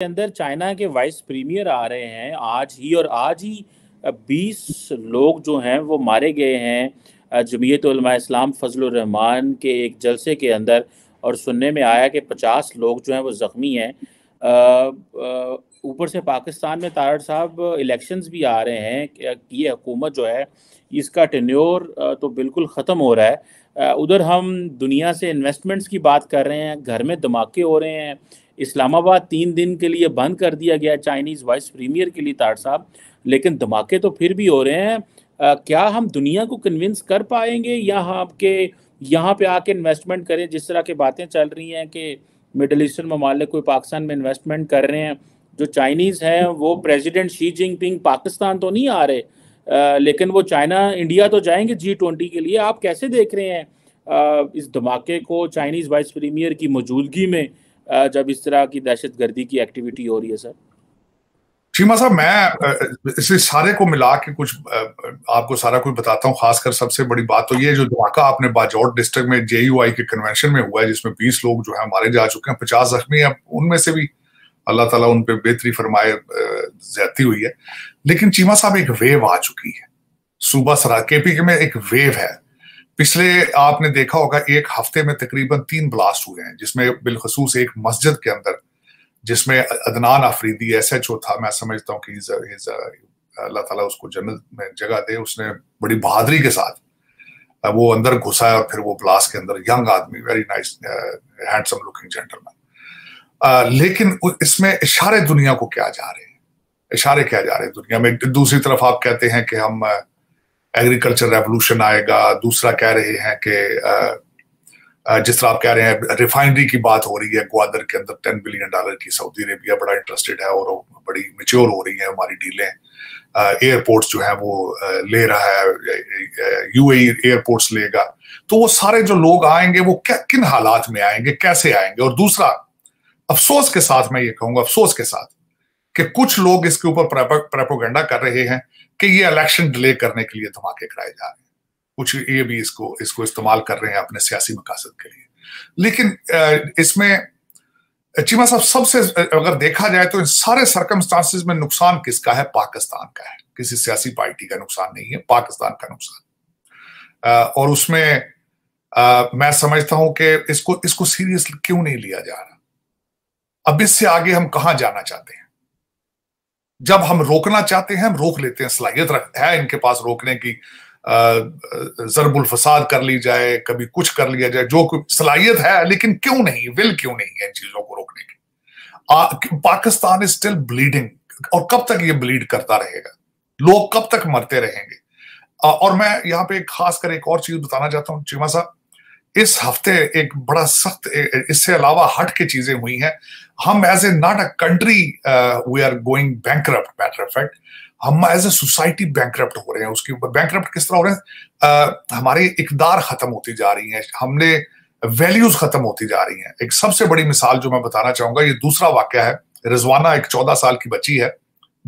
के अंदर चाइना के वाइस प्रीमियर आ रहे हैं आज ही और आज ही 20 लोग जो हैं वो मारे गए हैं जमीयत इस्लाम फजल रहमान के एक जलसे के अंदर और सुनने में आया कि 50 लोग जो हैं वो ज़ख्मी हैं ऊपर से पाकिस्तान में तारड़ साहब इलेक्शंस भी आ रहे हैं ये हुकूमत जो है इसका टेन्योर तो बिल्कुल ख़त्म हो रहा है उधर हम दुनिया से इन्वेस्टमेंट्स की बात कर रहे हैं घर में धमाके हो रहे हैं इस्लामाबाद तीन दिन के लिए बंद कर दिया गया चाइनीज़ वाइस प्रीमियर के लिए तार साहब लेकिन धमाके तो फिर भी हो रहे हैं आ, क्या हम दुनिया को कन्विंस कर पाएंगे या आपके यहाँ पे आके इन्वेस्टमेंट करें जिस तरह की बातें चल रही हैं कि मिडल ईस्टर्न ममालिक कोई पाकिस्तान में इन्वेस्टमेंट कर रहे हैं जो चाइनीज़ हैं वो प्रेसिडेंट शी जिनपिंग पाकिस्तान तो नहीं आ रहे आ, लेकिन वो चाइना इंडिया तो जाएंगे जी ट्वेंटी के लिए आप कैसे देख रहे हैं आ, इस धमाके को चाइनीज़ वाइस प्रीमियर की मौजूदगी में जब इस तरह की दहशत गर्दी की एक्टिविटी हो रही है सर शीमा साहब मैं इसे सारे को मिला के कुछ आपको सारा कुछ बताता हूँ खासकर सबसे बड़ी बात तो ये जो धमाका आपने बाजौट डिस्ट्रिक्ट में आई के कन्वेंशन में हुआ है जिसमें 20 लोग जो है मारे जा चुके हैं पचास जख्मी हैं उनमें से भी अल्लाह ताला उन पर बेहतरी फरमाए ज्यादा हुई है लेकिन चीमा साहब एक वेव आ चुकी है सूबा के पी के में एक वेव है पिछले आपने देखा होगा एक हफ्ते में तकरीबन तीन ब्लास्ट हुए हैं जिसमें बिलखसूस एक मस्जिद के अंदर जिसमें Adnan Afridi S H O था मैं समझता हूँ कि अल्लाह ताला उसको जन्नत में जगह दे उसने बड़ी बहादरी के साथ वो अंदर घुसा और फिर वो ब्लास्ट के अंदर यंग आदमी very nice handsome looking gentleman लेकिन इसमें इशारे दुनिया को क्या जा रहे हैं इशारे क्या जा रहे हैं दुनिया में दूसरी तरफ आप कहते हैं कि हम आ, एग्रीकल्चर रेवोल्यूशन आएगा दूसरा कह रहे हैं कि जिस तरह आप कह रहे हैं रिफाइनरी की बात हो रही है ग्वादर के अंदर टेन बिलियन डॉलर की सऊदी अरेबिया बड़ा इंटरेस्टेड है और बड़ी मेच्योर हो रही है हमारी डीलें एयरपोर्ट्स जो है वो ले रहा है यूएई एयरपोर्ट्स लेगा तो वो सारे जो लोग आएंगे वो क्या किन हालात में आएंगे कैसे आएंगे और दूसरा अफसोस के साथ मैं ये कहूंगा अफसोस के साथ कि कुछ लोग इसके ऊपर प्रेपोगेंडा कर रहे हैं कि ये इलेक्शन डिले करने के लिए धमाके कराए जा रहे हैं कुछ ये भी इसको इसको इस्तेमाल कर रहे हैं अपने सियासी मकासद के लिए लेकिन इसमें चीमा हाँ साहब सबसे अगर देखा जाए तो इन सारे सर्कमस्टांसिस में नुकसान किसका है पाकिस्तान का है किसी सियासी पार्टी का नुकसान नहीं है पाकिस्तान का नुकसान और उसमें आ, मैं समझता हूं कि इसको इसको सीरियस क्यों नहीं लिया जा रहा अब इससे आगे हम कहा जाना चाहते हैं जब हम रोकना चाहते हैं हम रोक लेते हैं सलाहियत रख है इनके पास रोकने की जरबुल फसाद कर ली जाए कभी कुछ कर लिया जाए जो सलाहियत है लेकिन क्यों नहीं विल क्यों नहीं है इन चीजों को रोकने की पाकिस्तान इज स्टिल ब्लीडिंग और कब तक ये ब्लीड करता रहेगा लोग कब तक मरते रहेंगे आ, और मैं यहाँ पे खासकर एक और चीज बताना चाहता हूँ चीमा साहब इस हफ्ते एक बड़ा सख्त इससे अलावा हट के चीजें हुई हैं हम as a not a country we are going bank matter of fact हम एज ए सोसाइटी बैंक हो रहे हैं उसके ऊपर बैंक किस तरह हो रहे हैं आ, uh, हमारी इकदार खत्म होती जा रही है हमने वैल्यूज खत्म होती जा रही हैं एक सबसे बड़ी मिसाल जो मैं बताना चाहूंगा ये दूसरा वाक्य है रिजवाना एक चौदह साल की बच्ची है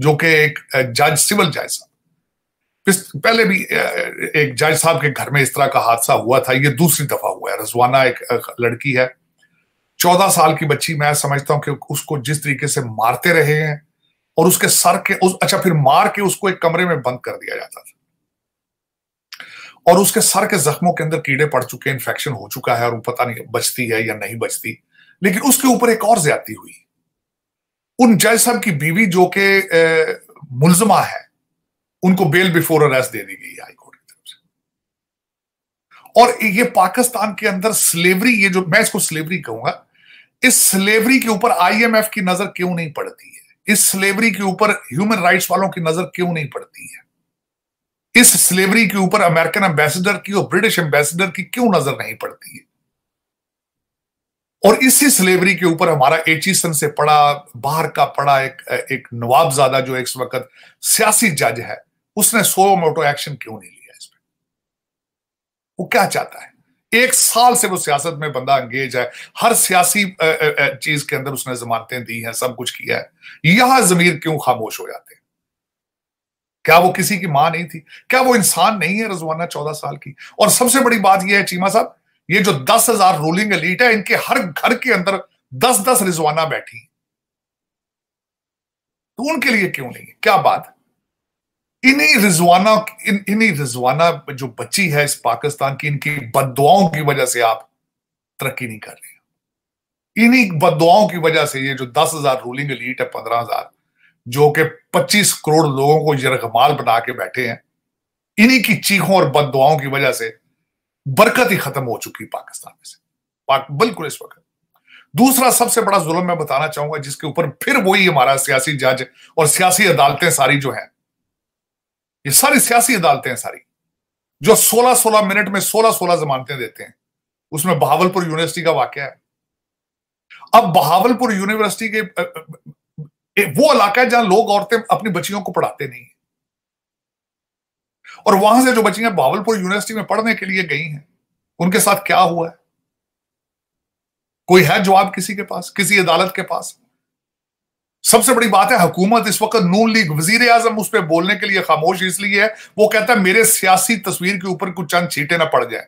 जो कि एक जज सिविल जज साहब पहले भी uh, एक जज साहब के घर में इस तरह का हादसा हुआ था ये दूसरी दफा हुआ है रिजवाना एक लड़की है चौदह साल की बच्ची मैं समझता हूं कि उसको जिस तरीके से मारते रहे हैं और उसके सर के उस अच्छा फिर मार के उसको एक कमरे में बंद कर दिया जाता था और उसके सर के जख्मों के अंदर कीड़े पड़ चुके हैं इन्फेक्शन हो चुका है और वो पता नहीं बचती है या नहीं बचती लेकिन उसके ऊपर एक और ज्यादा हुई उन जज साहब की बीवी जो के मुलजमा है उनको बेल बिफोर अरेस्ट दे दी गई है हाईकोर्ट की तरफ से और ये पाकिस्तान के अंदर स्लेवरी ये जो मैं इसको स्लेवरी कहूंगा इस स्लेवरी के ऊपर आईएमएफ की नजर क्यों नहीं पड़ती है इस स्लेवरी के ऊपर ह्यूमन राइट्स वालों की नजर क्यों नहीं पड़ती है इस स्लेवरी के ऊपर अमेरिकन एम्बेसडर की और ब्रिटिश एम्बेसडर की क्यों नजर नहीं पड़ती है और इसी स्लेवरी के ऊपर हमारा एचिसन से पड़ा बाहर का पड़ा एक एक नवाबजादा जो इस वक्त सियासी जज है उसने सो मोटो एक्शन क्यों नहीं लिया इसमें वो क्या चाहता है एक साल से वो सियासत में बंदा अंगेज है हर सियासी चीज के अंदर उसने जमानतें दी हैं सब कुछ किया है यहां जमीर क्यों खामोश हो जाते हैं क्या वो किसी की मां नहीं थी क्या वो इंसान नहीं है रजवाना चौदह साल की और सबसे बड़ी बात यह है चीमा साहब ये जो दस हजार रूलिंग एलीट है इनके हर घर के अंदर दस दस रिजवाना बैठी तो उनके लिए क्यों नहीं क्या बात है इन्हीं रिजवाना इन इन्हीं रिजवाना जो बची है इस पाकिस्तान की इनकी बदवाओं की वजह से आप तरक्की नहीं कर रहे इन्हीं बदवाओं की वजह से ये जो दस हजार रूलिंग लीट है पंद्रह हजार जो कि पच्चीस करोड़ लोगों को यरगमाल बना के बैठे हैं इन्हीं की चीखों और बदवाओं की वजह से बरकत ही खत्म हो चुकी पाकिस्तान में से पाक बिल्कुल इस वक्त दूसरा सबसे बड़ा जुल्म मैं बताना चाहूंगा जिसके ऊपर फिर वही हमारा सियासी जज और सियासी अदालतें सारी जो है ये सारी सियासी अदालतें हैं सारी जो 16-16 मिनट में 16-16 जमानतें देते हैं उसमें बहावलपुर यूनिवर्सिटी का वाक्य है अब बहावलपुर यूनिवर्सिटी के वो इलाका है जहां लोग औरतें अपनी बच्चियों को पढ़ाते नहीं और वहां से जो बच्चियां बहावलपुर यूनिवर्सिटी में पढ़ने के लिए गई हैं उनके साथ क्या हुआ है कोई है जवाब किसी के पास किसी अदालत के पास सबसे बड़ी बात है हुकूमत इस वक्त नून लीग वजीर आजम उस पर बोलने के लिए खामोश इसलिए है वो कहता है मेरे सियासी तस्वीर के ऊपर कुछ चंद छीटे ना पड़ जाए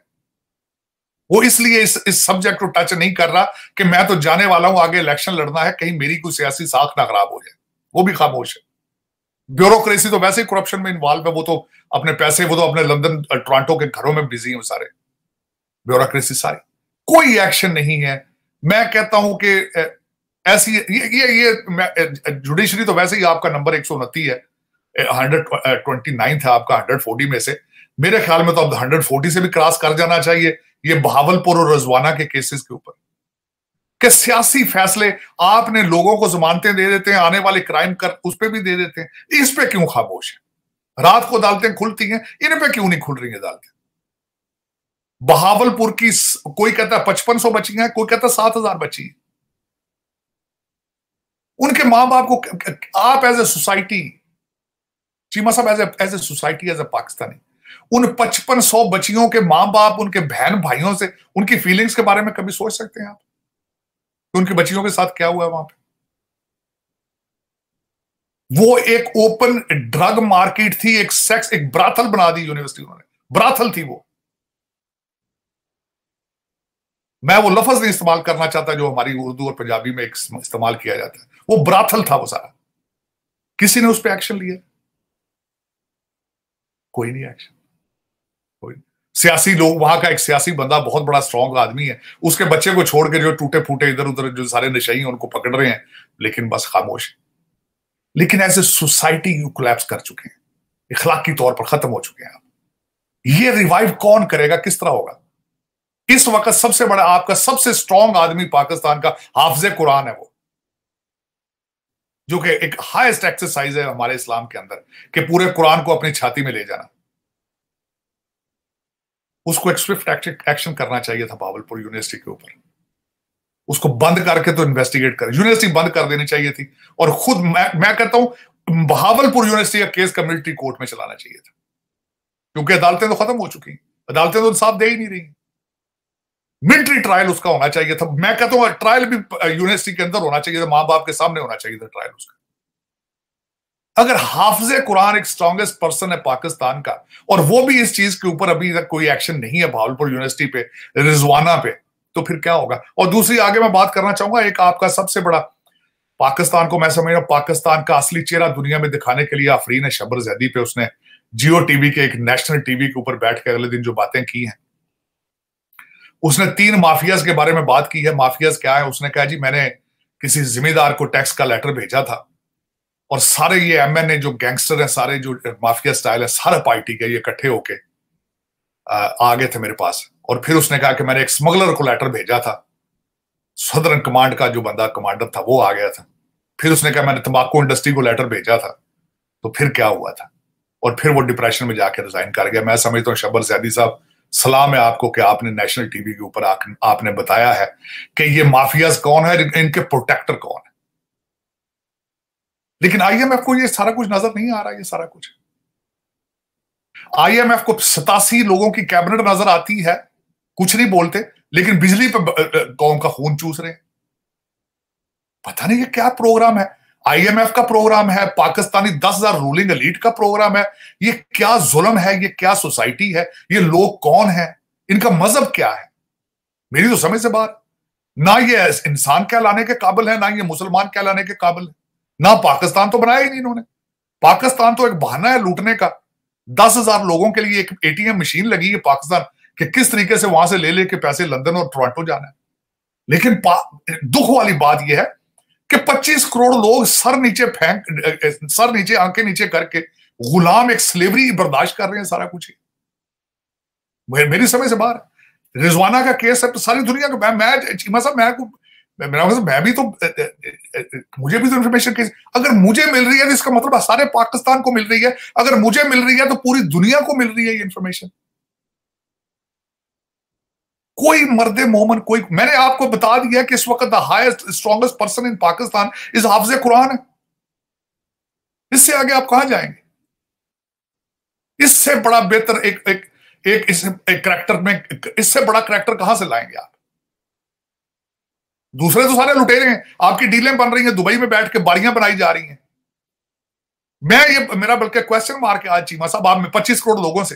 वो इसलिए इस इस सब्जेक्ट को टच नहीं कर रहा कि मैं तो जाने वाला हूं आगे इलेक्शन लड़ना है कहीं मेरी कोई सियासी साख ना खराब हो जाए वो भी खामोश है ब्यूरोक्रेसी तो वैसे ही करप्शन में इन्वॉल्व है वो तो अपने पैसे वो तो अपने लंदन टोरंटो के घरों में बिजी है सारे ब्यूरोक्रेसी सारी कोई एक्शन नहीं है मैं कहता हूं कि ऐसी ये ये ये जुडिशरी तो वैसे ही आपका नंबर एक सौ है हंड्रेड ट्वेंटी नाइन है आपका हंड्रेड फोर्टी में से मेरे ख्याल में तो अब हंड्रेड फोर्टी से भी क्रॉस कर जाना चाहिए ये बहावलपुर और रजवाना के केसेस के ऊपर के सियासी फैसले आपने लोगों को जमानते दे देते हैं आने वाले क्राइम कर उस पर भी दे देते हैं इस पे क्यों खामोश है रात को अदालतें खुलती हैं इन पे क्यों नहीं खुल रही अदालतें बहावलपुर की कोई कहता है पचपन सौ बची है कोई कहता है सात हजार बची है उनके मां बाप को आप एज ए सोसाइटी चीमा साहब as as a society as a Pakistani उन पचपन सौ बच्चियों के मां बाप उनके बहन भाइयों से उनकी फीलिंग्स के बारे में कभी सोच सकते हैं आप कि उनकी बच्चियों के साथ क्या हुआ है वहां पे वो एक ओपन ड्रग मार्केट थी एक सेक्स एक ब्राथल बना दी यूनिवर्सिटी उन्होंने ब्राथल थी वो मैं वो लफज नहीं इस्तेमाल करना चाहता जो हमारी उर्दू और पंजाबी में इस्तेमाल किया जाता है वो ब्राथल था वो सारा किसी ने उस पर एक्शन लिया कोई नहीं एक्शन कोई नहीं सियासी लोग वहां का एक सियासी बंदा बहुत बड़ा स्ट्रांग आदमी है उसके बच्चे को छोड़ के जो टूटे फूटे इधर उधर जो सारे नशाई हैं उनको पकड़ रहे हैं लेकिन बस खामोश लेकिन as a society you collapse कर चुके हैं इखलाकी तौर पर खत्म हो चुके हैं आप ये रिवाइव कौन करेगा किस तरह होगा इस वक्त सबसे बड़ा आपका सबसे स्ट्रांग आदमी पाकिस्तान का हाफजे कुरान है वो जो कि एक हाईएस्ट एक्सरसाइज है हमारे इस्लाम के अंदर कि पूरे कुरान को अपनी छाती में ले जाना उसको एक स्विफ्ट एक्शन करना चाहिए था बावलपुर यूनिवर्सिटी के ऊपर उसको बंद करके तो इन्वेस्टिगेट कर यूनिवर्सिटी बंद कर देनी चाहिए थी और खुद मैं मैं कहता हूं बहावलपुर यूनिवर्सिटी का केस कम्युनिटी कोर्ट में चलाना चाहिए था क्योंकि अदालतें तो खत्म हो चुकी हैं अदालतें तो इंसाफ दे ही नहीं रही मिलिट्री ट्रायल उसका होना चाहिए था मैं कहता हूँ ट्रायल भी यूनिवर्सिटी के अंदर होना चाहिए था माँ बाप के सामने होना चाहिए था ट्रायल उसका अगर हाफजे कुरान एक स्ट्रांगेस्ट पर्सन है पाकिस्तान का और वो भी इस चीज के ऊपर अभी तक कोई एक्शन नहीं है भावलपुर यूनिवर्सिटी पे रिजवाना पे तो फिर क्या होगा और दूसरी आगे मैं बात करना चाहूंगा एक आपका सबसे बड़ा पाकिस्तान को मैं समझ रहा हूँ पाकिस्तान का असली चेहरा दुनिया में दिखाने के लिए आफरीन शबर जैदी पे उसने जियो टीवी के एक नेशनल टीवी के ऊपर बैठ के अगले दिन जो बातें की हैं उसने तीन माफियाज के बारे में बात की है माफियाज क्या है उसने कहा जी मैंने किसी जिम्मेदार को टैक्स का लेटर भेजा था और सारे ये एम एन ए जो गैंगस्टर है सारे जो माफिया स्टाइल है सारे पार्टी के ये इकट्ठे होके आ गए थे मेरे पास और फिर उसने कहा कि मैंने एक स्मगलर को लेटर भेजा था सदरन कमांड का जो बंदा कमांडर था वो आ गया था फिर उसने कहा मैंने तंबाकू इंडस्ट्री को लेटर भेजा था तो फिर क्या हुआ था और फिर वो डिप्रेशन में जाकर रिजाइन कर गया मैं समझता हूँ शब्बर सैदी साहब सलाम है आपको कि आपने नेशनल टीवी के ऊपर आपने बताया है कि ये माफियाज कौन है इनके प्रोटेक्टर कौन है लेकिन आईएमएफ को ये सारा कुछ नजर नहीं आ रहा ये सारा कुछ आईएमएफ को सतासी लोगों की कैबिनेट नजर आती है कुछ नहीं बोलते लेकिन बिजली पर कौन का खून चूस रहे पता नहीं ये क्या प्रोग्राम है आईएमएफ का प्रोग्राम है पाकिस्तानी दस हजार रूलिंग अलीट का प्रोग्राम है ये क्या जुल्म है ये क्या सोसाइटी है ये लोग कौन है इनका मजहब क्या है मेरी तो समझ से बात ना ये इंसान कहलाने के काबिल है ना ये मुसलमान कहलाने के काबिल है ना पाकिस्तान तो बनाया ही नहीं इन्होंने पाकिस्तान तो एक बहाना है लूटने का दस हजार लोगों के लिए एक एटीएम मशीन लगी है पाकिस्तान कि किस तरीके से वहां से ले लेके पैसे लंदन और टोरंटो जाना है लेकिन दुख वाली बात यह है कि 25 करोड़ लोग सर नीचे फेंक सर नीचे आंखें नीचे करके गुलाम एक स्लेवरी बर्दाश्त कर रहे हैं सारा कुछ है। मेरी समय से बाहर रिजवाना का केस है तो सारी दुनिया का मैं मैं चीमा साहब मैं को मैं मतलब भी तो मुझे भी तो इन्फॉर्मेशन अगर मुझे मिल रही है तो इसका मतलब सारे पाकिस्तान को मिल रही है अगर मुझे मिल रही है तो पूरी दुनिया को मिल रही है ये इन्फॉर्मेशन कोई मर्द मोहमन कोई मैंने आपको बता दिया कि इस वक्त the highest strongest person in Pakistan is हाफज कुरान है इससे आगे आप कहा जाएंगे इससे बड़ा बेहतर एक एक एक इस एक करैक्टर में इससे बड़ा करैक्टर कहां से लाएंगे आप दूसरे तो सारे लुटेरे हैं आपकी डीलें बन रही हैं दुबई में बैठ के बाड़ियां बनाई जा रही हैं मैं ये मेरा बल्कि क्वेश्चन मार के आज चीमा साहब आप में पच्चीस करोड़ लोगों से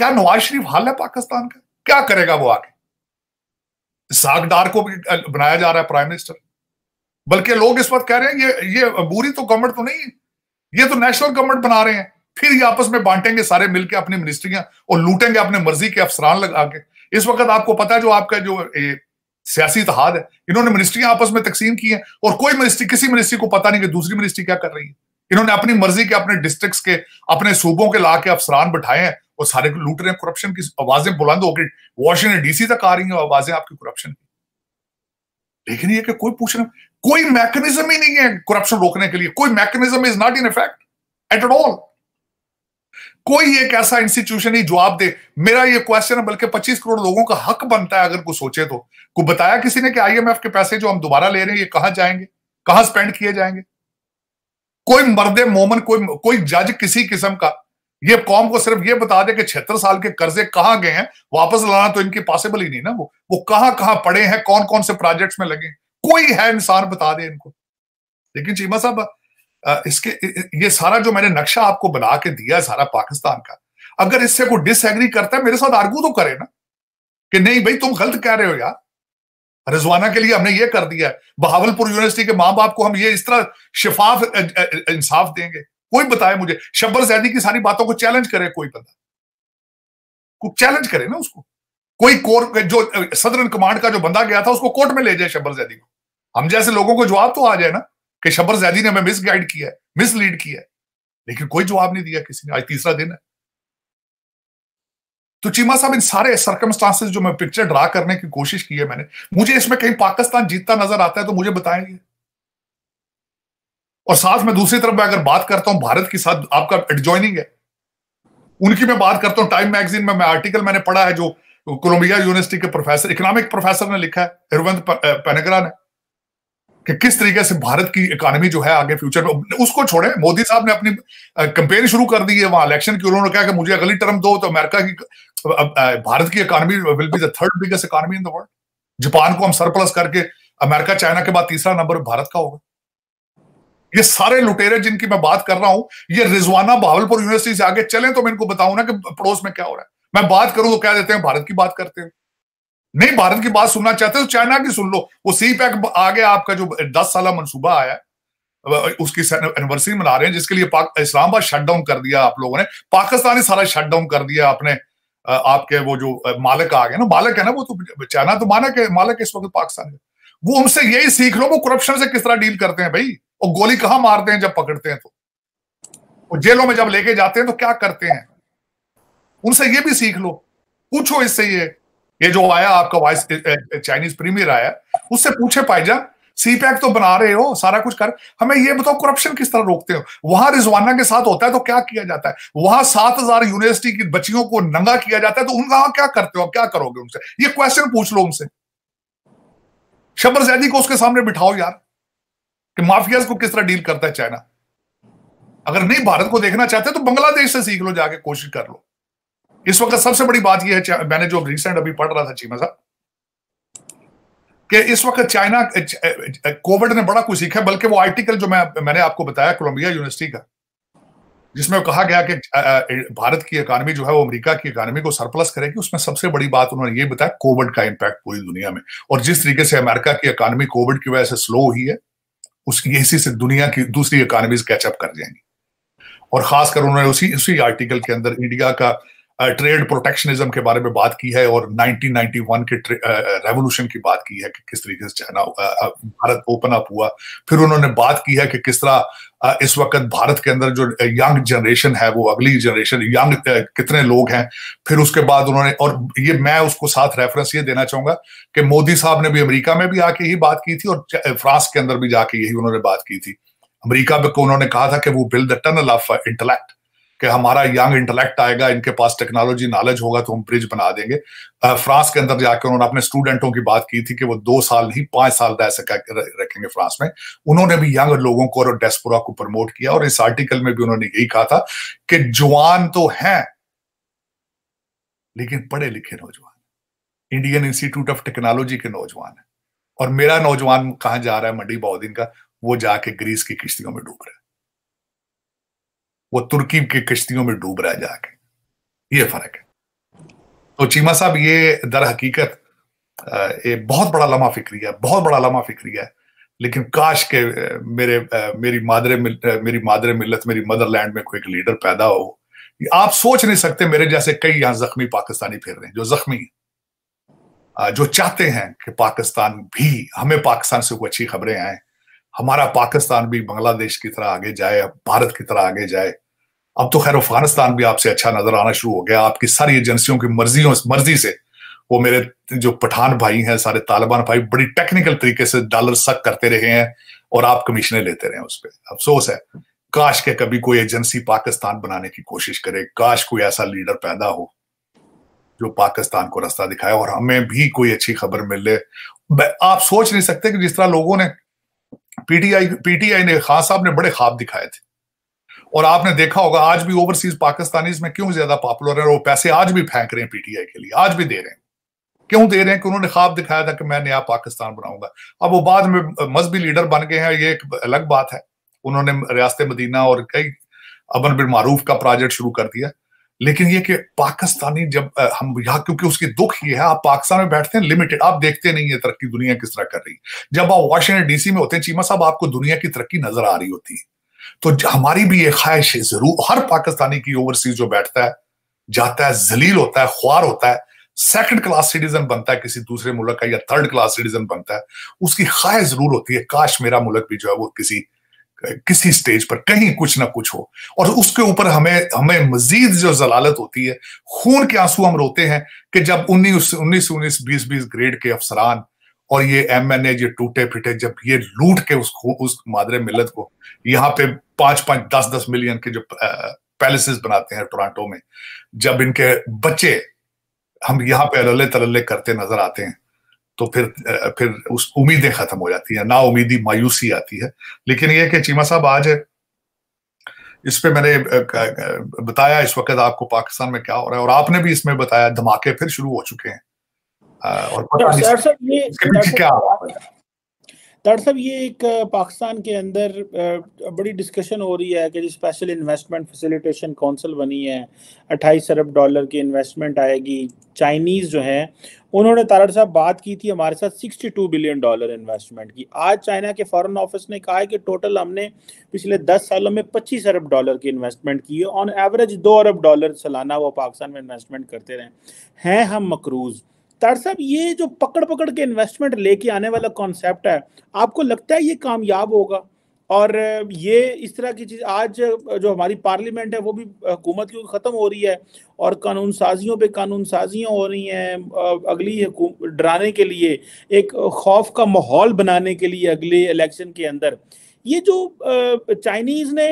क्या नवाज शरीफ हाल है पाकिस्तान का क्या करेगा वो आगे सागडार को भी बनाया जा रहा है प्राइम मिनिस्टर बल्कि लोग इस वक्त कह रहे हैं ये ये बुरी तो गवर्नमेंट तो नहीं है ये तो नेशनल गवर्नमेंट बना रहे हैं फिर ये आपस में बांटेंगे सारे मिलके अपनी मिनिस्ट्रियां और लूटेंगे अपने मर्जी के अफसरान लगा के इस वक्त आपको पता है जो आपका जो सियासी इतिहाद है इन्होंने मिनिस्ट्रियां आपस में तकसीम की है और कोई मिनिस्ट्री किसी मिनिस्ट्री को पता नहीं कि दूसरी मिनिस्ट्री क्या कर रही है इन्होंने अपनी मर्जी के अपने डिस्ट्रिक्ट के अपने सूबों के ला के अफसरान बैठाए हैं और सारे को लूट रहे हैं करप्शन की आवाजें बुलंद होकर वॉशिंगटन डीसी तक आ रही है आवाजें आपकी करप्शन की लेकिन ये कि कोई पूछ रहे कोई मैकेनिज्म ही नहीं है करप्शन रोकने के लिए कोई mechanism is not in effect at at all कोई एक ऐसा इंस्टीट्यूशन ही जवाब दे मेरा ये क्वेश्चन है बल्कि 25 करोड़ लोगों का हक बनता है अगर कोई सोचे तो को बताया किसी ने कि आईएमएफ के पैसे जो हम दोबारा ले रहे हैं ये कहां जाएंगे कहां स्पेंड किए जाएंगे कोई मर्दे मोमन कोई कोई जज किसी किस्म का ये कौम को सिर्फ ये बता दे कि छिहत्तर साल के कर्जे कहाँ गए हैं वापस लाना तो इनके पॉसिबल ही नहीं ना वो वो कहाँ कहाँ पड़े हैं कौन कौन से प्रोजेक्ट्स में लगे कोई है इंसान बता दे इनको लेकिन चीमा साहब इसके ये सारा जो मैंने नक्शा आपको बना के दिया है सारा पाकिस्तान का अगर इससे कोई डिसएग्री करता है मेरे साथ आर्गू तो करे ना कि नहीं भाई तुम गलत कह रहे हो यार रिजवाना के लिए हमने ये कर दिया है बहावलपुर यूनिवर्सिटी के माँ बाप को हम ये इस तरह शिफाफ इंसाफ देंगे कोई बताए मुझे शब्बर जैदी की सारी बातों को चैलेंज करे कोई बंदा को चैलेंज करे ना उसको कोई कोर जो सदरन कमांड का जो बंदा गया था उसको कोर्ट में ले जाए शब्बर जैदी को हम जैसे लोगों को जवाब तो आ जाए ना कि शब्बर जैदी ने हमें मिस गाइड किया है मिसलीड किया है लेकिन कोई जवाब नहीं दिया किसी ने आज तीसरा दिन है तो चीमा साहब इन सारे सर्कमस्टांसेस जो मैं पिक्चर ड्रा करने की कोशिश की है मैंने मुझे इसमें कहीं पाकिस्तान जीतता नजर आता है तो मुझे बताएंगे और साथ में दूसरी तरफ मैं अगर बात करता हूं भारत के साथ आपका एडजॉइनिंग है उनकी मैं बात करता हूं टाइम मैगजीन में मैं आर्टिकल मैंने पढ़ा है जो कोलंबिया यूनिवर्सिटी के प्रोफेसर इकोनॉमिक प्रोफेसर ने लिखा है हिरवंत पेनगरा ने कि किस तरीके से भारत की इकोनॉमी जो है आगे फ्यूचर में उसको छोड़े मोदी साहब ने अपनी कंपेन शुरू कर दी है वहां इलेक्शन की उन्होंने कहा कि मुझे अगली टर्म दो तो अमेरिका की भारत की economy will be the third biggest economy in the world Japan को हम सरप्लस करके अमेरिका चाइना के बाद तीसरा नंबर भारत का होगा ये सारे लुटेरे जिनकी मैं बात कर रहा हूं ये रिजवाना बहावलपुर यूनिवर्सिटी से आगे चले तो मैं इनको बताऊं ना कि पड़ोस में क्या हो रहा है मैं बात करूं तो क्या देते हैं भारत की बात करते हैं नहीं भारत की बात सुनना चाहते हो तो चाइना की सुन लो वो सी पैक आगे आपका जो दस साल मनसूबा आया उसकी एनिवर्सरी मना रहे हैं जिसके लिए इस्लामाबाद शट डाउन कर दिया आप लोगों ने पाकिस्तान ने सारा शट डाउन कर दिया अपने आपके वो जो मालिक आ गए ना मालक है ना वो तो चाइना तो माना के मालक है इस वक्त पाकिस्तान है वो उनसे यही सीख लो वो करप्शन से किस तरह डील करते हैं भाई और गोली कहां मारते हैं जब पकड़ते हैं तो और जेलों में जब लेके जाते हैं तो क्या करते हैं उनसे ये भी सीख लो पूछो इससे ये ये जो आया आपका वाइस चाइनीज प्रीमियर आया उससे पूछे पाइजा सी पैक तो बना रहे हो सारा कुछ कर हमें ये बताओ करप्शन किस तरह रोकते हो वहां रिजवाना के साथ होता है तो क्या किया जाता है वहां सात हजार यूनिवर्सिटी की बच्चियों को नंगा किया जाता है तो उनका क्या करते हो क्या करोगे उनसे ये क्वेश्चन पूछ लो उनसे शबर जैदी को उसके सामने बिठाओ यार कि माफियाज को किस तरह डील करता है चाइना अगर नहीं भारत को देखना चाहते तो बांग्लादेश से सीख लो जाके कोशिश कर लो इस वक्त सबसे बड़ी बात यह है मैंने जो रिसेंट अभी पढ़ रहा था चीमा साहब कि इस वक्त चाइना कोविड ने बड़ा कुछ सीखा बल्कि वो आर्टिकल जो मैं मैंने आपको बताया कोलंबिया यूनिवर्सिटी का जिसमें कहा गया कि भारत की इकानमी जो है वो अमेरिका की इकानमी को सरप्लस करेगी उसमें सबसे बड़ी बात उन्होंने ये बताया कोविड का इंपैक्ट पूरी दुनिया में और जिस तरीके से अमेरिका की इकानमी कोविड की वजह से स्लो हुई है उसकी इसी से दुनिया की दूसरी इकानमीज कैचअप कर जाएंगी और खासकर उन्होंने उसी उसी आर्टिकल के अंदर इंडिया का ट्रेड प्रोटेक्शनिज्म के बारे में बात की है और 1991 के रेवोल्यूशन की बात की है कि किस तरीके से चाइना भारत ओपन अप हुआ फिर उन्होंने बात की है कि किस तरह इस वक्त भारत के अंदर जो यंग जनरेशन है वो अगली जनरेशन यंग कितने लोग हैं फिर उसके बाद उन्होंने और ये मैं उसको साथ रेफरेंस ये देना चाहूंगा कि मोदी साहब ने भी अमरीका में भी आके यही बात की थी और फ्रांस के अंदर भी जाके यही उन्होंने बात की थी अमरीका को उन्होंने कहा था कि वो build the tunnel of intellect कि हमारा यंग इंटेलेक्ट आएगा इनके पास टेक्नोलॉजी नॉलेज होगा तो हम ब्रिज बना देंगे फ्रांस के अंदर जाकर उन्होंने अपने स्टूडेंटों की बात की थी कि वो दो साल नहीं पांच साल रह सका रखेंगे फ्रांस में उन्होंने भी यंग लोगों को और डेस्पोरा को प्रमोट किया और इस आर्टिकल में भी उन्होंने यही कहा था कि जवान तो हैं लेकिन पढ़े लिखे नौजवान इंडियन इंस्टीट्यूट ऑफ टेक्नोलॉजी के नौजवान है और मेरा नौजवान कहाँ जा रहा है मंडी बहुदिन का वो जाके ग्रीस की किश्तियों में डूब रहा है वो तुर्की की किश्तियों में डूब रहा है जाके ये फर्क है तो चीमा साहब ये दर हकीकत ये बहुत बड़ा लम्हा फिक्री है बहुत बड़ा लम्हा फिक्री है लेकिन काश के मेरे मेरी मादरे मेरी मादरे मिलत मेरी मदरलैंड में कोई एक लीडर पैदा हो आप सोच नहीं सकते मेरे जैसे कई यहां जख्मी पाकिस्तानी फिर रहे हैं जो जख्मी जो चाहते हैं कि पाकिस्तान भी हमें पाकिस्तान से कोई अच्छी खबरें आए हमारा पाकिस्तान भी बांग्लादेश की तरह आगे जाए भारत की तरह आगे जाए अब तो खैर अफगानिस्तान भी आपसे अच्छा नजर आना शुरू हो गया आपकी सारी एजेंसियों की मर्जियों मर्जी से वो मेरे जो पठान भाई हैं सारे तालिबान भाई बड़ी टेक्निकल तरीके से डॉलर सक करते रहे हैं और आप कमीशने लेते रहे उस पर अफसोस है काश के कभी कोई एजेंसी पाकिस्तान बनाने की कोशिश करे काश कोई ऐसा लीडर पैदा हो जो पाकिस्तान को रास्ता दिखाए और हमें भी कोई अच्छी खबर मिल ले आप सोच नहीं सकते कि जिस तरह लोगों ने पीटीआई पीटीआई ने खान साहब ने बड़े ख्वाब दिखाए थे और आपने देखा होगा आज भी ओवरसीज पाकिस्तानी में क्यों ज्यादा पॉपुलर है वो पैसे आज भी फेंक रहे हैं पीटीआई के लिए आज भी दे रहे हैं क्यों दे रहे हैं कि उन्होंने ख्वाब दिखाया था कि मैं नया पाकिस्तान बनाऊंगा अब वो बाद में मजहबी लीडर बन गए हैं ये एक अलग बात है उन्होंने रियासत मदीना और कई अमन बिन मारूफ का प्रोजेक्ट शुरू कर दिया लेकिन ये कि पाकिस्तानी जब हम यहाँ क्योंकि उसकी दुख ये है आप पाकिस्तान में बैठते हैं लिमिटेड आप देखते नहीं है तरक्की दुनिया किस तरह कर रही जब आप वाशिंगटन डीसी में होते हैं चीमा साहब आपको दुनिया की तरक्की नजर आ रही होती है तो हमारी भी ये ख्वाहिश है जरूर हर पाकिस्तानी की ओवरसीज जो बैठता है जाता है जलील होता है ख्वार होता है सेकंड क्लास सिटीजन बनता है किसी दूसरे मुल्क का या थर्ड क्लास सिटीजन बनता है उसकी ख्वाहिश जरूर होती है काश मेरा मुल्क भी जो है वो किसी किसी स्टेज पर कहीं कुछ ना कुछ हो और उसके ऊपर हमें हमें मजीद जो जलालत होती है खून के आंसू हम रोते हैं कि जब उन्नीस उन्नीस उन्नीस बीस बीस ग्रेड के अफसरान और ये एम एन ए ये टूटे फिटे जब ये लूट के उस उस मादरे मिलत को यहाँ पे पांच पांच दस दस मिलियन के जो पैलेसेस बनाते हैं टोरंटो में जब इनके बच्चे हम यहाँ पे अलल्ले तलल्ले करते नजर आते हैं तो फिर फिर उस उम्मीदें खत्म हो जाती हैं ना उम्मीदी मायूसी आती है लेकिन यह कि चीमा साहब आज इस पे मैंने बताया इस वक्त आपको पाकिस्तान में क्या हो रहा है और आपने भी इसमें बताया धमाके फिर शुरू हो चुके हैं और पता अच्छा, नहीं क्या डॉक्टर साहब ये एक पाकिस्तान के अंदर बड़ी डिस्कशन हो रही है कि स्पेशल इन्वेस्टमेंट फैसिलिटेशन काउंसिल बनी है अट्ठाईस अरब डॉलर की इन्वेस्टमेंट आएगी चाइनीज़ जो हैं उन्होंने तारड़ साहब बात की थी हमारे साथ 62 बिलियन डॉलर इन्वेस्टमेंट की आज चाइना के फॉरेन ऑफिस ने कहा है कि टोटल हमने पिछले 10 सालों में 25 अरब डॉलर की इन्वेस्टमेंट की है ऑन एवरेज दो अरब डॉलर सालाना वो पाकिस्तान में इन्वेस्टमेंट करते रहे हैं हम मकरूज़ तार साहब ये जो पकड़ पकड़ के इन्वेस्टमेंट लेके आने वाला कॉन्सेप्ट है आपको लगता है ये कामयाब होगा और ये इस तरह की चीज़ आज जो हमारी पार्लियामेंट है वो भी हुकूमत की ख़त्म हो रही है और कानून साजियों पे कानून साजियाँ हो रही हैं अगली डराने के लिए एक खौफ का माहौल बनाने के लिए अगले इलेक्शन के अंदर ये जो चाइनीज ने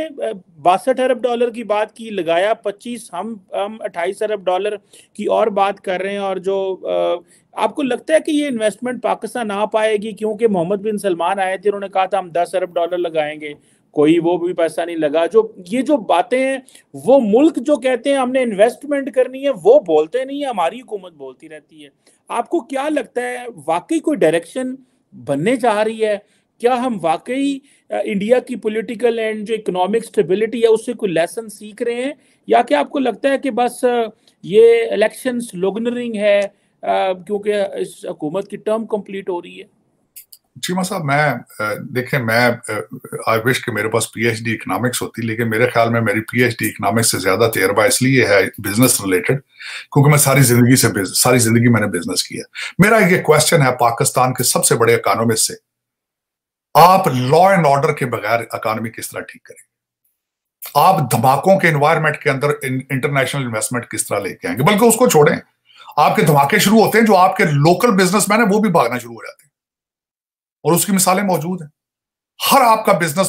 बासठ अरब डॉलर की बात की लगाया 25 हम हम अट्ठाईस अरब डॉलर की और बात कर रहे हैं और जो आपको लगता है कि ये इन्वेस्टमेंट पाकिस्तान आ पाएगी क्योंकि मोहम्मद बिन सलमान आए थे उन्होंने कहा था हम 10 अरब डॉलर लगाएंगे कोई वो भी पैसा नहीं लगा जो ये जो बातें हैं वो मुल्क जो कहते हैं हमने इन्वेस्टमेंट करनी है वो बोलते नहीं है हमारी हुकूमत बोलती रहती है आपको क्या लगता है वाकई कोई डायरेक्शन बनने जा रही है क्या हम वाकई इंडिया की पॉलिटिकल एंड जो इकोनॉमिक स्टेबिलिटी है उससे कोई लेसन सीख रहे हैं या क्या आपको लगता है कि बस ये इलेक्शन लोगनरिंग है क्योंकि इस हुकूमत की टर्म कंप्लीट हो रही है चीमा साहब मैं देखें मैं आई विश कि मेरे पास पीएचडी इकोनॉमिक्स होती लेकिन मेरे ख्याल में मेरी पीएचडी इकोनॉमिक्स से ज़्यादा तजर्बा इसलिए है बिजनेस रिलेटेड क्योंकि मैं सारी ज़िंदगी से सारी ज़िंदगी मैंने बिजनेस किया मेरा ये क्वेश्चन है पाकिस्तान के सबसे बड़े इकानमिस्ट से आप लॉ एंड ऑर्डर के बगैर इकॉनमी किस तरह ठीक करेंगे आप धमाकों के एनवायरमेंट के अंदर इंटरनेशनल इन्वेस्टमेंट किस तरह लेके आएंगे बल्कि उसको छोड़ें आपके धमाके शुरू होते हैं जो आपके लोकल बिजनेसमैन है वो भी भागना शुरू हो जाते हैं और उसकी मिसालें मौजूद हैं हर आपका बिजनेस